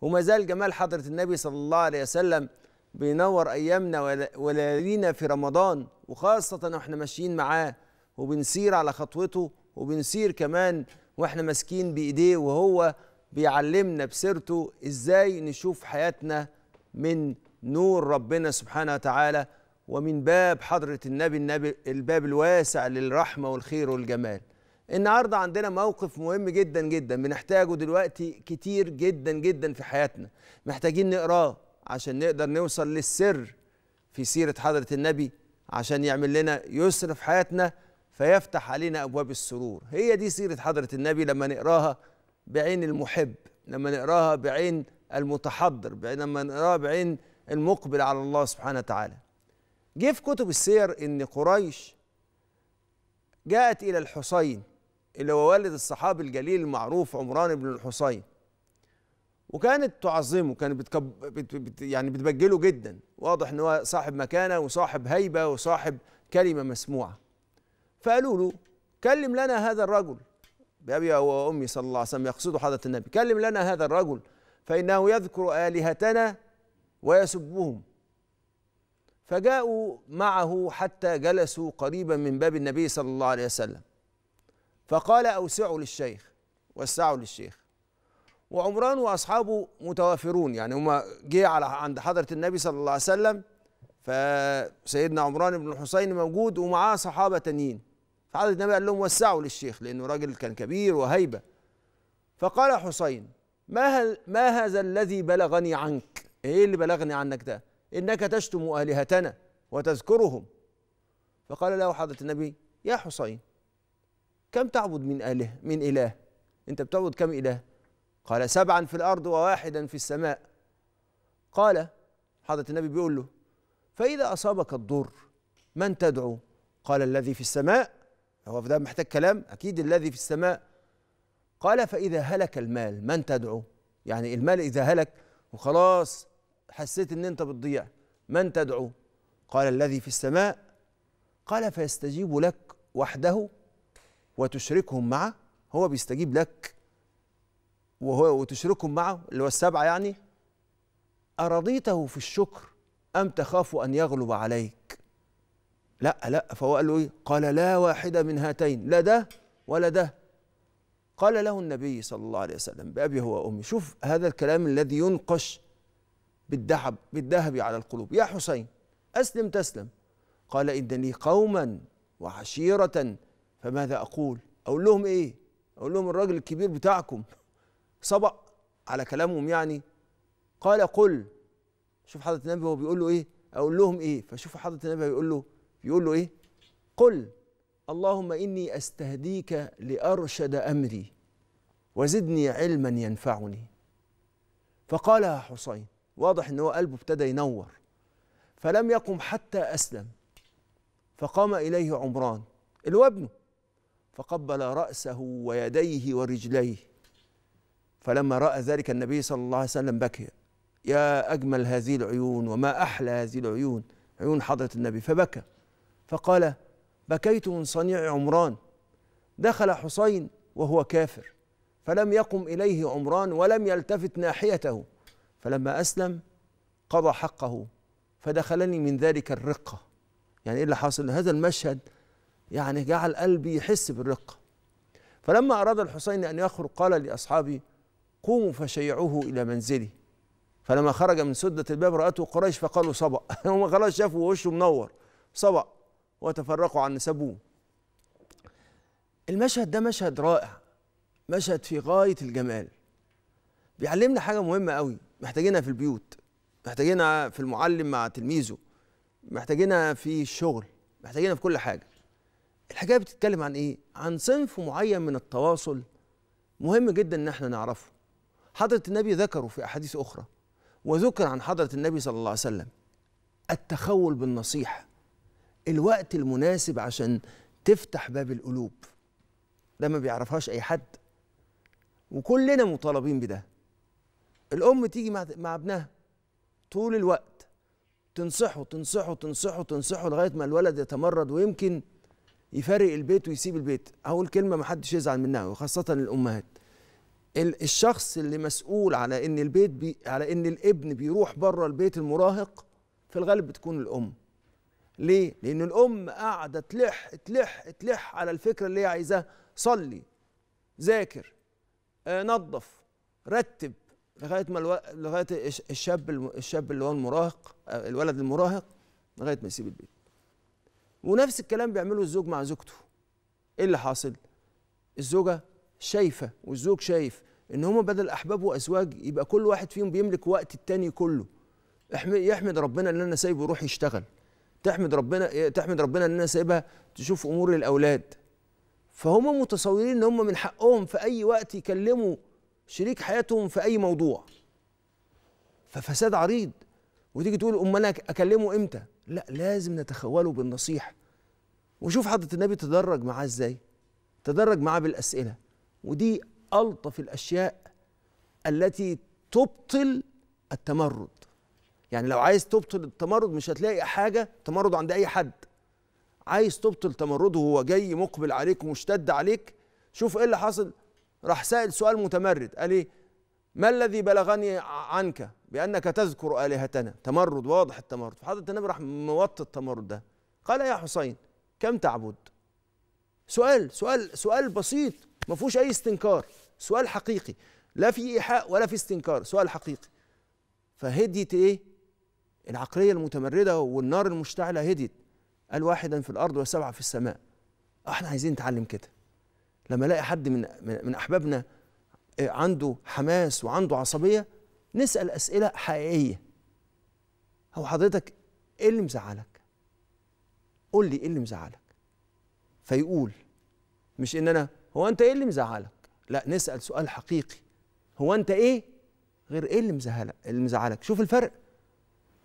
وما زال جمال حضرة النبي صلى الله عليه وسلم بينور أيامنا وليالينا في رمضان وخاصة وإحنا ماشيين معاه وبنسير على خطوته وبنسير كمان وإحنا ماسكين بإيديه وهو بيعلمنا بسيرته إزاي نشوف حياتنا من نور ربنا سبحانه وتعالى ومن باب حضرة النبي النبي الباب الواسع للرحمة والخير والجمال النهارده عندنا موقف مهم جدا جدا بنحتاجه دلوقتي كتير جدا جدا في حياتنا محتاجين نقراه عشان نقدر نوصل للسر في سيرة حضرة النبي عشان يعمل لنا يسر في حياتنا فيفتح علينا أبواب السرور هي دي سيرة حضرة النبي لما نقراها بعين المحب لما نقراها بعين المتحضر لما نقراها بعين المقبل على الله سبحانه وتعالى جه في كتب السير ان قريش جاءت الى الحسين اللي هو والد الصحابي الجليل المعروف عمران بن الحصين وكانت تعظمه كانت بتكب... بت... بت... يعني بتبجله جدا واضح ان هو صاحب مكانه وصاحب هيبه وصاحب كلمه مسموعه فقالوا له كلم لنا هذا الرجل بأبي وأمي صلى الله عليه وسلم يقصد حضرة النبي كلم لنا هذا الرجل فإنه يذكر آلهتنا ويسبهم فجاءوا معه حتى جلسوا قريبا من باب النبي صلى الله عليه وسلم فقال أوسعوا للشيخ وسعوا للشيخ وعمران وأصحابه متوافرون يعني هما جه على عند حضرة النبي صلى الله عليه وسلم فسيدنا عمران بن الحسين موجود ومعاه صحابة تانيين فحضرة النبي قال لهم وسعوا للشيخ لأنه راجل كان كبير وهيبة فقال حسين ما هل ما هذا الذي بلغني عنك؟ ايه اللي بلغني عنك ده؟ انك تشتم الهتنا وتذكرهم فقال له حضرة النبي يا حسين كم تعبد من اله من اله انت بتعبد كم اله قال سبعا في الارض وواحدا في السماء قال حضره النبي بيقول له فاذا اصابك الضر من تدعو قال الذي في السماء هو ده محتاج كلام اكيد الذي في السماء قال فاذا هلك المال من تدعو يعني المال اذا هلك وخلاص حسيت ان انت بتضيع من تدعو قال الذي في السماء قال فيستجيب لك وحده وتشركهم معه هو بيستجيب لك وهو وتشركهم معه اللي هو السبعة يعني أرضيته في الشكر أم تخاف أن يغلب عليك لا لا فهو قال له إيه قال لا واحدة من هاتين لا ده ولا ده قال له النبي صلى الله عليه وسلم بأبي هو وأمي شوف هذا الكلام الذي ينقش بالذهب بالذهب على القلوب يا حسين أسلم تسلم قال إنني قوما وعشيرة فماذا أقول أقول لهم إيه أقول لهم الراجل الكبير بتاعكم سبق على كلامهم يعني قال قل شوف حضرة النبي هو بيقول له إيه أقول لهم إيه فشوف حضرة النبي بيقول له بيقول له إيه قل اللهم إني أستهديك لأرشد أمري وزدني علما ينفعني فقال يا حسين واضح ان هو قلبه ابتدى ينور فلم يقم حتى اسلم فقام اليه عمران اللي هو ابنه فقبل رأسه ويديه ورجليه فلما رأى ذلك النبي صلى الله عليه وسلم بكي يا أجمل هذه العيون وما أحلى هذه العيون عيون حضرة النبي فبكى فقال بكيت من صنيع عمران دخل حسين وهو كافر فلم يقم إليه عمران ولم يلتفت ناحيته فلما أسلم قضى حقه فدخلني من ذلك الرقة يعني إيه اللي حاصل هذا المشهد يعني جعل قلبي يحس بالرقة فلما أراد الحسين أن يخرج قال لأصحابه قوموا فشيعوه إلى منزلي فلما خرج من سدة الباب رأته قريش فقالوا صبأ هم خلاص شافوا وشه منور صبأ وتفرقوا عن نسبوه المشهد ده مشهد رائع مشهد في غاية الجمال بيعلمنا حاجة مهمة قوي محتاجينها في البيوت محتاجينها في المعلم مع تلميذه محتاجينها في الشغل محتاجينها في كل حاجة الحكايه بتتكلم عن ايه عن صنف معين من التواصل مهم جدا ان احنا نعرفه حضره النبي ذكره في احاديث اخرى وذكر عن حضره النبي صلى الله عليه وسلم التخول بالنصيحه الوقت المناسب عشان تفتح باب القلوب ده ما بيعرفهاش اي حد وكلنا مطالبين بده الام تيجي مع ابنها طول الوقت تنصحه تنصحه تنصحه تنصحه لغايه ما الولد يتمرد ويمكن يفارق البيت ويسيب البيت هقول كلمه ما حدش يزعل منها وخاصه الامهات الشخص اللي مسؤول على ان البيت بي على ان الابن بيروح بره البيت المراهق في الغالب بتكون الام ليه لان الام قاعده تلح تلح تلح على الفكره اللي هي عايزاها صلي ذاكر آه، نظف رتب لغايه ما الو... لغايه الشاب الشاب اللي هو المراهق آه، الولد المراهق لغايه ما يسيب البيت ونفس الكلام بيعمله الزوج مع زوجته ايه اللي حاصل الزوجه شايفه والزوج شايف ان هما بدل احباب وازواج يبقى كل واحد فيهم بيملك وقت التاني كله يحمد ربنا ان انا سايبه يروح يشتغل تحمد ربنا تحمد ربنا ان انا سايبها تشوف امور الاولاد فهم متصورين ان هم من حقهم في اي وقت يكلموا شريك حياتهم في اي موضوع ففساد عريض وتيجي تقول امال انا اكلمه امتى لا لازم نتخوله بالنصيحة وشوف حضرة النبي تدرج معاه ازاي تدرج معاه بالأسئلة ودي ألطف الأشياء التي تبطل التمرد يعني لو عايز تبطل التمرد مش هتلاقي حاجة تمرد عند أي حد عايز تبطل تمرده وهو جاي مقبل عليك ومشتد عليك شوف ايه اللي حصل راح سائل سؤال متمرد قال ايه ما الذي بلغني عنك بأنك تذكر آلهتنا تمرد واضح التمرد فحضرة النبي راح موطي التمرد ده قال يا حسين كم تعبد سؤال سؤال سؤال بسيط ما فيهوش أي استنكار سؤال حقيقي لا في إيحاء ولا في استنكار سؤال حقيقي فهديت إيه العقلية المتمردة والنار المشتعلة هديت قال واحدا في الأرض وسبعة في السماء احنا عايزين نتعلم كده لما الاقي حد من من احبابنا آه، عنده حماس وعنده عصبيه نسال اسئله حقيقيه هو حضرتك ايه اللي مزعلك قول لي ايه اللي مزعلك فيقول مش ان انا هو انت ايه اللي مزعلك لا نسال سؤال حقيقي هو انت ايه غير ايه اللي مزعلك اللي مزعلك شوف الفرق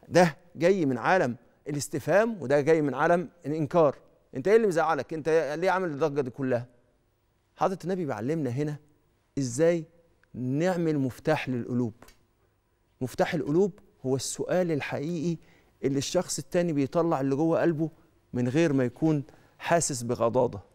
ده جاي من عالم الاستفهام وده جاي من عالم الانكار انت ايه اللي مزعلك انت ليه عامل الضجه دي كلها حضره النبي بيعلمنا هنا ازاي نعمل مفتاح للقلوب مفتاح القلوب هو السؤال الحقيقي اللي الشخص التاني بيطلع اللي جوه قلبه من غير ما يكون حاسس بغضاضه